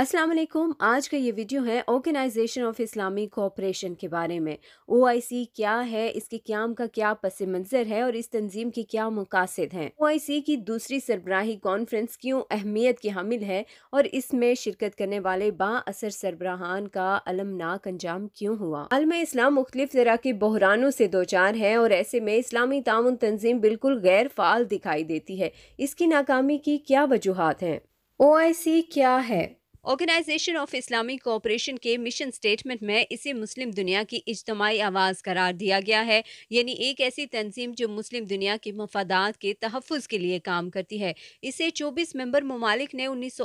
अस्सलाम वालेकुम आज का ये वीडियो है ऑर्गेनाइजेशन ऑफ इस्लामी कोऑपरेशन के बारे में ओ क्या है इसके क्याम का क्या पस मंज़र है और इस तंजीम के क्या मकासद हैं ओ की दूसरी सरबराही कॉन्फ्रेंस क्यों अहमियत की हामिल है और इसमें शिरकत करने वाले असर सरबराहान का अलमनाक अंजाम क्यों हुआ अलम इस्लाम मुख्तलिफ तरह के बहरानों से दो चार है और ऐसे में इस्लामी ताउन तंजीम बिल्कुल गैर फाल दिखाई देती है इसकी नाकामी की क्या वजूहत हैं ओ क्या है ऑर्गेनाइजेशन ऑफ इस्लामिक कोऑपरेशन के मिशन स्टेटमेंट में इसे मुस्लिम दुनिया की इज्तमाही आवाज़ करार दिया गया है यानी एक ऐसी तंजीम जो मुस्लिम दुनिया के मफादात के तहफ़ के लिए काम करती है इसे चौबीस मेम्बर ममालिक ने उन्नीस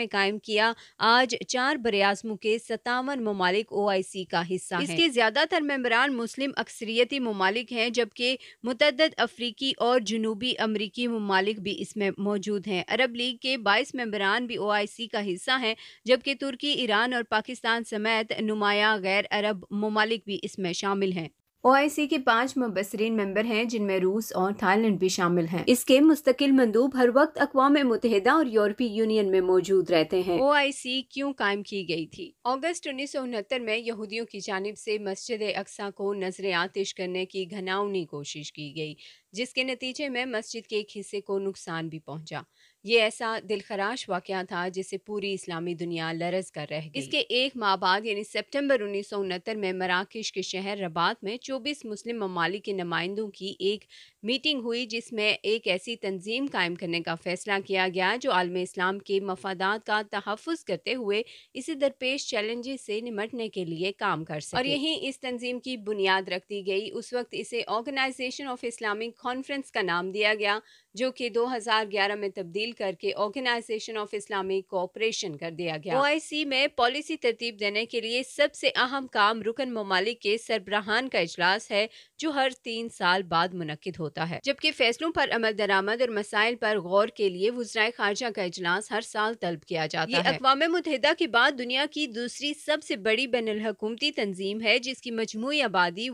में कायम किया आज चार बरआज़मों के सतावन ममालिक ओ आई सी का हिस्सा इसके ज़्यादातर मेम्बरान मुस्लिम अक्सरियती ममालिक हैं जबकि मतद अफ्रीकी और जनूबी अमरीकी ममालिक भी इसमें मौजूद हैं अरब लीग के बाईस मेम्बरान भी ओ आई सी का हिस्सा हैं जबकि तुर्की ईरान और पाकिस्तान समेत नुमाया गैर अरब ममालिक भी इसमें शामिल हैं सी के पांच मुबसरीन मेंबर हैं जिनमें रूस और थाईलैंड भी शामिल हैं। इसके मुस्तकिल मंदूब हर वक्त अकवा मुतहदा और यूरोपीय यूनियन में मौजूद रहते हैं ओ आई सी क्यों कायम की गई थी अगस्त उन्नीस सौ उनहत्तर में यहूदियों की जानब ऐसी मस्जिद अक्सा को नजर आतिश करने की घनावनी कोशिश की गयी जिसके नतीजे में मस्जिद के एक हिस्से को नुकसान भी पहुँचा ये ऐसा दिलखराश वाक़ था जिसे पूरी इस्लामी दुनिया लरस कर रह गई इसके एक माह बाद यानी सितंबर उन्नीस में मराकश के शहर रबात में 24 मुस्लिम ममालिक के नुमाइंदों की एक मीटिंग हुई जिसमें एक ऐसी तंजीम कायम करने का फैसला किया गया जो आलम इस्लाम के मफादात का तहफ़ करते हुए इसे दरपेश चैलेंज से निमटने के लिए काम कर सके और यहीं इस तंजीम की बुनियाद रख दी गई उस वक्त इसे ऑर्गेनाइजेशन ऑफ इस्लामिक कॉन्फ्रेंस का नाम दिया गया जो कि 2011 में तब्दील करके ऑर्गेनाइजेशन ऑफ इस्लामिक कोऑपरेशन कर दिया गया ओआईसी में पॉलिसी तरतीब देने के लिए सबसे अहम काम रुकन ममालिक के सरबराहान का अजलास है जो हर तीन साल बाद मुनद होता है जबकि फैसलों पर अमल दरामद और मसाइल पर गौर के लिए वजराय खारजा का अजलास हर साल तलब किया जाता है अकवा मुतहदा के बाद दुनिया की दूसरी सबसे बड़ी बैन हुकूमती तंजीम है जिसकी मजमू आबादी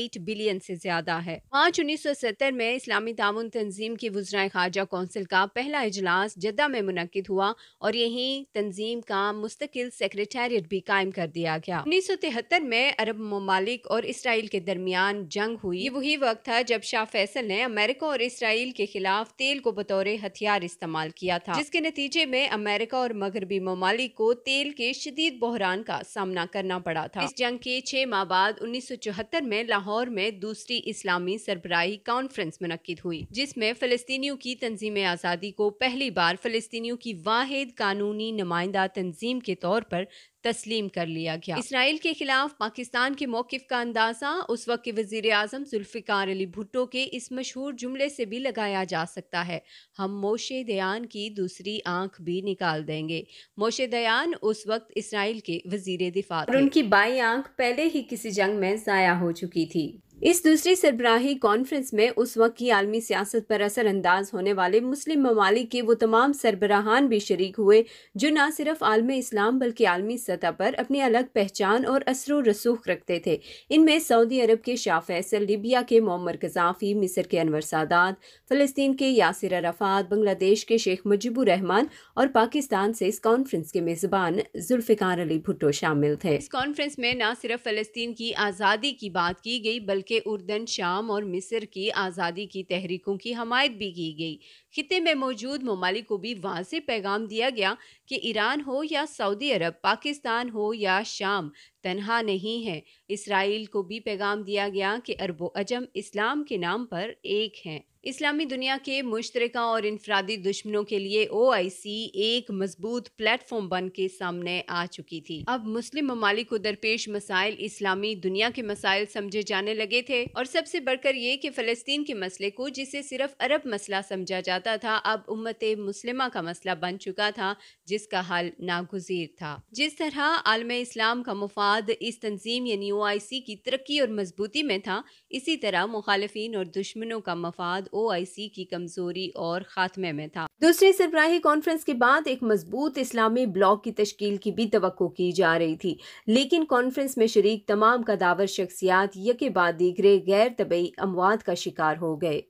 एट बिलियन से ज्यादा है मार्च सत्तर में इस्लामी ताउन तंजीम तंजीम की वज्राय खारजा कौंसिल का पहला इजलास जद्दा में मुनद हुआ और यही तंजीम का मुस्तकिल सेक्रेटेरिएट भी कायम कर दिया गया उन्नीस सौ तिहत्तर में अरब ममालिक और इसराइल के दरमियान जंग हुई ये वही वक्त था जब शाह फैसल ने अमेरिका और इसराइल के खिलाफ तेल को बतौर हथियार इस्तेमाल किया था जिसके नतीजे में अमेरिका और मगरबी ममालिक को तेल के शदीद बहरान का सामना करना पड़ा था इस जंग के छह माह बाद उन्नीस सौ चौहत्तर में लाहौर में दूसरी इस्लामी सरबराही कॉन्फ्रेंस मुनद हुई जिसमें फ़लस्तियों की तंजीम आज़ादी को पहली बार फ़लस्तियों की वाद कानूनी नुमाइंदा तंजीम के तौर पर तस्लीम कर लिया गया इसराइल के खिलाफ पाकिस्तान के मौक़ का अंदाज़ा उस वक्त के वजीर अजम जुल्फ़िकार अली भुट्टो के इस मशहूर जुमले से भी लगाया जा सकता है हम मोशे दयान की दूसरी आंख भी निकाल देंगे मोशे दयान उस वक्त इसराइल के वजीर दिफा और उनकी बाई आंख पहले ही किसी जंग में ज़ाया हो चुकी थी इस दूसरी सरबराही कॉन्फ्रेंस में उस वक्त की आलमी सियासत पर असरअंदाज होने वाले मुस्लिम ममालिक के वो तमाम सरबराहान भी शरीक हुए जो ना सिर्फ आलम इस्लाम बल्कि आलमी सतह पर अपनी अलग पहचान और असर रसूख रखते थे इनमें सऊदी अरब के शाह फैसल लिबिया के मोमर गजाफी मिस्र के अनवर सादात फ़लस्तीन के यासिर अरफात बंग्लादेश के शेख मुजिबुर रहमान और पाकिस्तान से इस कॉन्फ्रेंस के मेज़बान जुल्फ़िकार अली भुट्टो शामिल थे इस कॉन्फ्रेंस में न सिर्फ फ़लस्तीन की आज़ादी की बात की गई बल्कि बल्कि उर्दन शाम और मिस्र की आज़ादी की तहरीकों की हमायत भी की गई खिते में मौजूद ममालिक को भी वहाँ से पैगाम दिया गया कि ईरान हो या सऊदी अरब पाकिस्तान हो या शाम तनहा नहीं है इसराइल को भी पैगाम दिया गया कि अरबो अजम इस्लाम के नाम पर एक हैं इस्लामी दुनिया के मुश्तर और इनफरादी दुश्मनों के लिए ओ आई सी एक मजबूत प्लेटफॉर्म बन के सामने आ चुकी थी अब मुस्लिम ममालिक को दरपेश मसाइल इस्लामी दुनिया के मसाइल समझे जाने लगे थे और सबसे बढ़कर ये कि फ़लस्तीन के मसले को जिसे सिर्फ अरब मसला समझा जाता था अब उम्मत मुस्लिमा का मसला बन चुका था जिसका हल नागजीर था जिस तरह आलम इस्लाम का मुफाद इतिहाद इस तंजीम यानी ओ आई सी की तरक्की और मजबूती में था इसी तरह मुखालफी और दुश्मनों का मफाद ओ आई सी की कमजोरी और खात्मे में था दूसरी सरबराही कॉन्फ्रेंस के बाद एक मजबूत इस्लामी ब्लॉक की तश्कील की भी तो की जा रही थी लेकिन कॉन्फ्रेंस में शरीक तमाम कदावर शख्सियात यके बाद दीगरे गैर तबई अमवाद का शिकार हो गए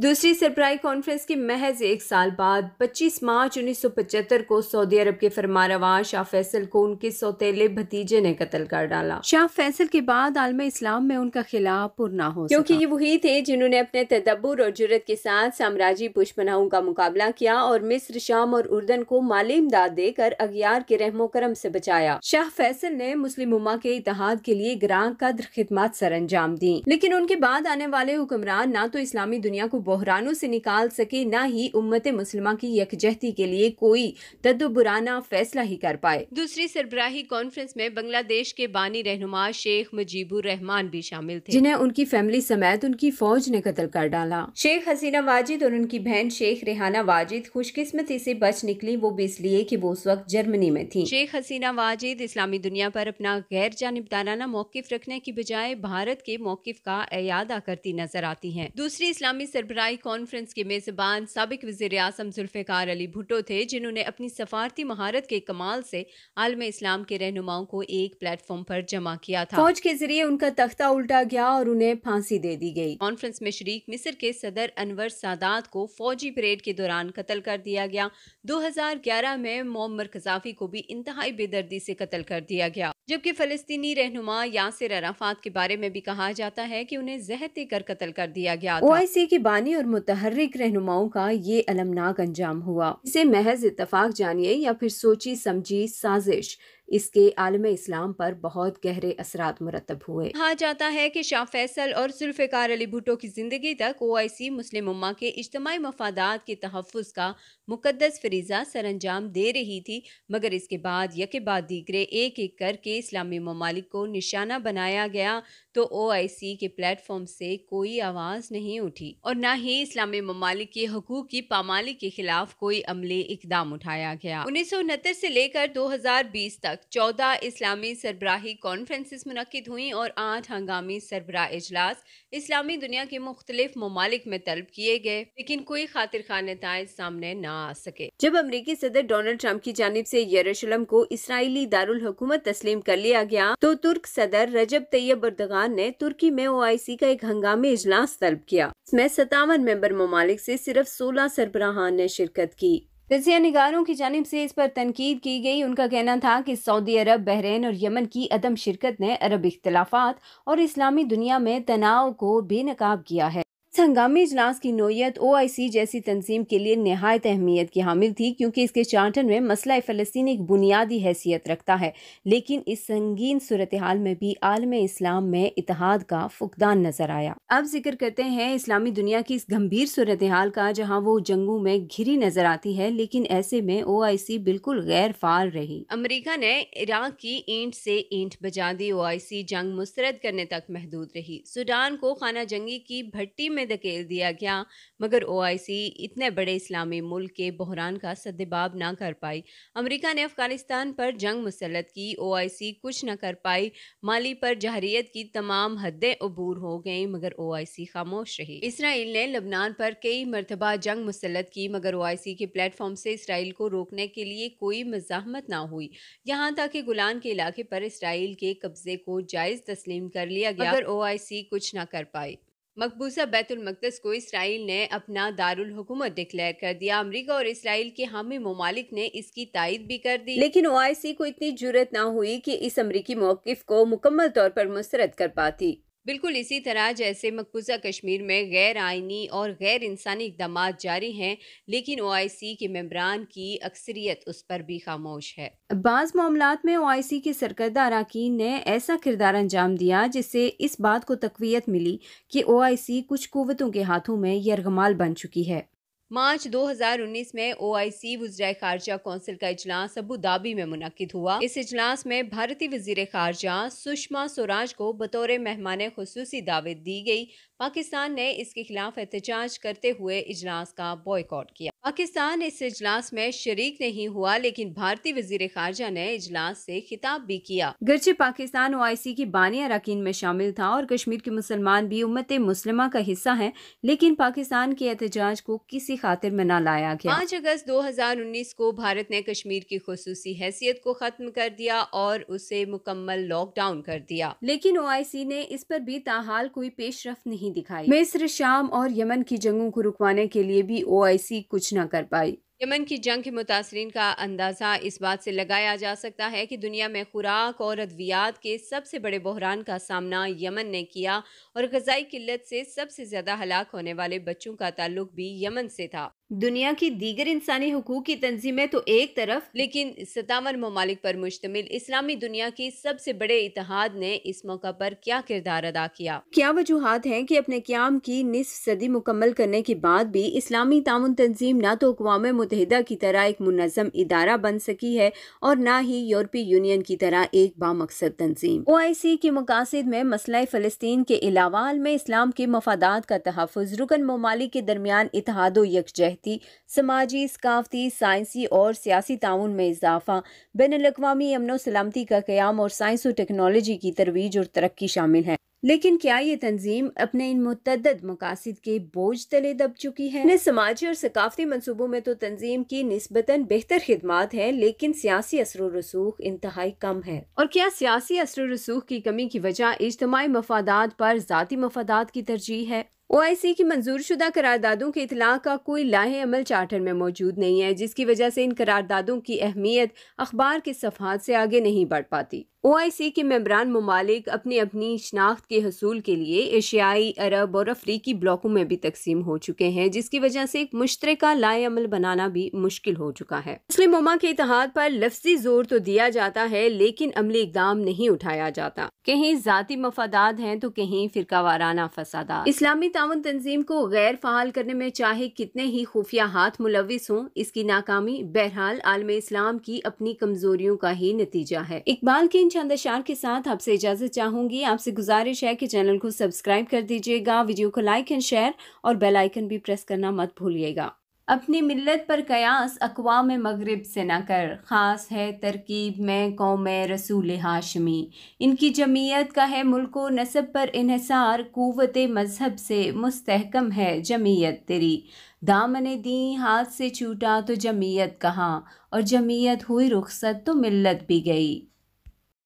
दूसरी सरप्राइज कॉन्फ्रेंस के महज एक साल बाद 25 मार्च 1975 को सऊदी अरब के फरमानवा शाह फैसल को उनके सौतेले भतीजे ने कत्ल कर डाला शाह फैसल के बाद आलम इस्लाम में उनका खिलाफ पुरना हो क्योंकि ये वही थे जिन्होंने अपने तदब्बर और जुरत के साथ साम्राज्य पुष्पनाओं का मुकाबला किया और मिस्र शाम और उर्दन को माली इमदाद देकर अगियार के रहमो करम ऐसी बचाया शाह फैसल ने मुस्लिम उमा के इतिहाद के लिए ग्रां कदर खिदमत सर अंजाम दी लेकिन उनके बाद आने वाले हुक्मरान न तो इस्लामी दुनिया को बहरानों से निकाल सके ना ही उम्मत मुसलमा की यकजहती के लिए कोई तदबुराना फैसला ही कर पाए दूसरी सरबराही कॉन्फ्रेंस में बांग्लादेश के बानी रहनुमा शेख मुजीबुर रहमान भी शामिल थे जिन्हें उनकी फैमिली समेत उनकी फौज ने कत्ल कर डाला शेख हसीना वाजिद और उनकी बहन शेख रेहाना वाजिद खुशकिस्मती से बच निकली वो भी इसलिए कि वो उस वक्त जर्मनी में थी शेख हसीना वाजिद इस्लामी दुनिया पर अपना गैर जानबदाराना मौकफ रखने की बजाय भारत के मौकफ का अदा करती नजर आती है दूसरी इस्लामी सरबरा सरबराई कॉन्फ्रेंस के मेज़बान सबक वज़ी अजम जुल्फ़ार अली भुटो थे जिन्होंने अपनी सफारती महारत के कमाल से आलम इस्लाम के रहनुमाओं को एक प्लेटफॉर्म पर जमा किया था फौज के जरिए उनका तख्ता उल्टा गया और उन्हें फांसी दे दी गई कॉन्फ्रेंस में शरीक मिस्र के सदर अनवर सादात को फौजी परेड के दौरान कत्ल कर दिया गया दो हजार ग्यारह में मोमर कजाफी को भी इंतहाई बेदर्दी से कत्ल कर दिया गया जबकि फ़लस्तनी रहनुमा यासिर अराफात के बारे में भी कहा जाता है की उन्हें जहर देकर कत्ल कर दिया गया ओ आई सी की इंसानी और मुतहरिक रहनुमाओं का ये अलमनाक अंजाम हुआ इसे महज इतफाक जानिए या फिर सोची समझी साजिश इसके आलम इस्लाम पर बहुत गहरे असरात मुरतब हुए कहा जाता है कि शाह फैसल और जुल्फ़ार अली भुटो की ज़िंदगी तक ओ आई सी मुस्लिम उम्मा के इज्तमी मफादात के तहफ़ का मुक़दस फरीजा सर अंजाम दे रही थी मगर इसके बाद यके बाद दीगरे एक एक करके इस्लामी ममालिक को निशाना बनाया गया तो ओ आई सी के प्लेटफॉर्म से कोई आवाज़ नहीं उठी और ना ही इस्लामी ममालिक के हकूक की पामाली के खिलाफ कोई अमले इकदाम उठाया गया उन्नीस सौ उनहत्तर से लेकर दो हजार बीस तक चौदह इस्लामी सरबराही कॉन्फ्रेंसिस मनद हुई और आठ हंगामी सरबरा इजलास इस्लामी दुनिया के मुख्तलिफ ममालिक में तलब किए गए लेकिन कोई खातिर खान नतज सामने ना आ सके जब अमेरिकी सदर डोनाल्ड ट्रंप की जानब ऐसी यरूशलम को इसराइली दारुल हुकूमत तस्लीम कर लिया गया तो तुर्क सदर रजब तैयब उर्दगान ने तुर्की में ओ आई सी का एक हंगामी इजलास तलब किया इसमें सतावन मेंबर ममालिक ऐसी सिर्फ सोलह सरबराहान ने शिरकत की तजिया निगारों की जानब ऐसी इस पर तनकीद की गई उनका कहना था कि सऊदी अरब बहरीन और यमन की अदम शिरकत ने अरब इख्तलाफात और इस्लामी दुनिया में तनाव को बेनकाब किया है इस हंगामी इजलास की नोयत सी जैसी तंजीम के लिए नहायत अहमियत की हामिल थी क्योंकि इसके चार्टर में मसला फ़लस्तीन एक बुनियादी हैसियत रखता है लेकिन इस संगीन सूरत हाल में भी आलम इस्लाम में इतिहाद का फुकदान नजर आया अब जिक्र करते हैं इस्लामी दुनिया की इस गंभीर सूरत हाल का जहाँ वो जंगों में घिरी नजर आती है लेकिन ऐसे में ओ आई सी बिल्कुल गैर फाल रही अमरीका ने इराक की ईंट से ईंट बजा दी ओ आई सी जंग मुस्तरद करने तक महदूद रही सूडान को खाना जंगी की भट्टी में में धकेल दिया गया मगर ओआईसी इतने बड़े इस्लामी मुल्क के बहरान का सदबाब ना कर पाई अमेरिका ने अफगानिस्तान पर जंग मुसलत की ओआईसी कुछ ना कर पाई माली पर जहरीत की तमाम हदें अबूर हो गई मगर ओआईसी खामोश रही इसराइल ने लबनान पर कई मरतबा जंग मुसलत की मगर ओआईसी के प्लेटफॉर्म से इसराइल को रोकने के लिए कोई मजामत ना हुई यहाँ तक कि गुलान के इलाके पर इसराइल के कब्जे को जायज़ तस्लीम कर लिया गया मगर ओआईसी कुछ ना कर पाई मकबूजा बैतुल मकदस को इसराइल ने अपना दारुल हुकूमत डिक्लेयर कर दिया अमरीका और इसराइल के हामी ममालिक ने इसकी तायद भी कर दी लेकिन ओ को इतनी जरूरत ना हुई कि इस अमरीकी मौकफ को मुकम्मल तौर पर मुस्रद कर पाती बिल्कुल इसी तरह जैसे मकबूजा कश्मीर में गैर आइनी और गैर इंसानी इकदाम जारी हैं लेकिन ओ आई सी के मम्बरान की अक्सरियत उस पर भी खामोश है बाज़ मामला में ओ आई सी के सरकर्दा अरकान ने ऐसा किरदार अंजाम दिया जिससे इस बात को तकवीत मिली कि ओ आई सी कुछ कुतों के हाथों में यरगमाल बन चुकी है मार्च 2019 में ओआईसी वजरा खारजा कौंसिल का इजलास अबू धाबी में मुनद हुआ इस इजलास में भारतीय वजीर खारजा सुषमा स्वराज को बतौर मेहमान खसूसी दावत दी गई पाकिस्तान ने इसके खिलाफ एहतजाज करते हुए इजलास का बॉयकॉट किया पाकिस्तान इस इजलास में शरीक नहीं हुआ लेकिन भारतीय वजीर खारजा ने इजलास से खिताब भी किया गर्चे पाकिस्तान ओ आई सी की बानी अरकान में शामिल था और कश्मीर के मुसलमान भी उम्मत मुस्लिमा का हिस्सा हैं लेकिन पाकिस्तान के एहतजाज को किसी खातिर में न लाया गया पाँच अगस्त दो हजार उन्नीस को भारत ने कश्मीर की खसूसी हैसियत को खत्म कर दिया और उसे मुकम्मल लॉकडाउन कर दिया लेकिन ओ आई सी ने इस पर भी ताहाल कोई पेशरफ नहीं दिखाई मिस्र शाम और यमन की जंगों को रुकवाने के लिए भी ओ आई सी कुछ न कर पाई यमन की जंग के मुतासरी का अंदाज़ा इस बात से लगाया जा सकता है कि दुनिया में खुराक और अद्वियात के सबसे बड़े बहरान का सामना यमन ने किया और गजाई किल्लत से सबसे ज़्यादा हलाक होने वाले बच्चों का ताल्लुक भी यमन से था दुनिया की दीगर इंसानी हकूक़ की तंजीमें तो एक तरफ लेकिन सतावन ममालिक पर मुश्तमिल इस्लामी दुनिया की सबसे बड़े इतिहाद ने इस मौका पर क्या किरदार अदा किया क्या वजूहत हैं कि अपने क्याम की निसफ सदी मुकम्मल करने के बाद भी इस्लामी ताउन तंजीम ना तो अकवा मुतहदा की तरह एक मुनज़म इदारा बन सकी है और न ही यूरोपीय यूनियन की तरह एक बामकसद तंजीम ओ आई सी के मकासद में मसला फ़लस्तीन के अलावा में इस्लाम के मफादात का तहफ़ रुकन ममालिक के दरमियान इतिहाद यकजह तकनीकी समाजी सकाफती साइंसी और सियासी ताउन में इजाफा बैन अवी अमन सलामती का क्याम और साइंस और टेक्नोलॉजी की तरवीज और तरक्की शामिल है लेकिन क्या ये तंजीम अपने इन मतद मकासद के बोझ तले दब चुकी है ने समाजी और सकाफती मनसूबों में तो तंजीम की नस्बता बेहतर खदमात है लेकिन सियासी असर रसूख इंतहाई कम है और क्या सियासी असर रसूख की कमी की वजह इज्तमी मफादात पर जतीी मफादात की तरजीह है ओआईसी की मंजूरशुदा करारदादों के इतलाह का कोई लाहे अमल चार्टर में मौजूद नहीं है जिसकी वजह से इन करारदादों की अहमियत अखबार के सफ़ात से आगे नहीं बढ़ पाती सी के मेम्बरान ममालिक अपनी अपनी शनाख्त के हसूल के लिए एशियाई अरब और अफ्रीकी ब्लॉकों में भी तकसीम हो चुके हैं जिसकी वजह से एक मुश्तर लाएमल बनाना भी मुश्किल हो चुका है मुस्लिम उमा के इतिहाद पर लफ्जी जोर तो दिया जाता है लेकिन अमली इकदाम नहीं उठाया जाता कहीं जाती मफादात हैं तो कहीं फिरका वाराना फसादा इस्लामी ताउन तंजीम को गैर फहाल करने में चाहे कितने ही खुफिया हाथ मुलविस हों इसकी नाकामी बहरहाल आलम इस्लाम की अपनी कमजोरियों का ही नतीजा है इकबाल के चंद्रशार के साथ आपसे इजाजत चाहूंगी आपसे गुजारिश है कि चैनल को सब्सक्राइब कर दीजिएगा वीडियो को लाइक एंड शेयर और बेल आइकन भी प्रेस करना मत भूलिएगा अपनी मिलत पर कयास अकवा में मगरब से न कर ख़ास है तरकीब में कौम रसूल हाशमी इनकी जमीयत का है मुल्को नसब पर इहसार क़वत मज़हब से मुस्तकम है जमीयत तेरी दामन दी हाथ से छूटा तो जमीयत कहाँ और जमीयत हुई रुखसत तो मिलत भी गई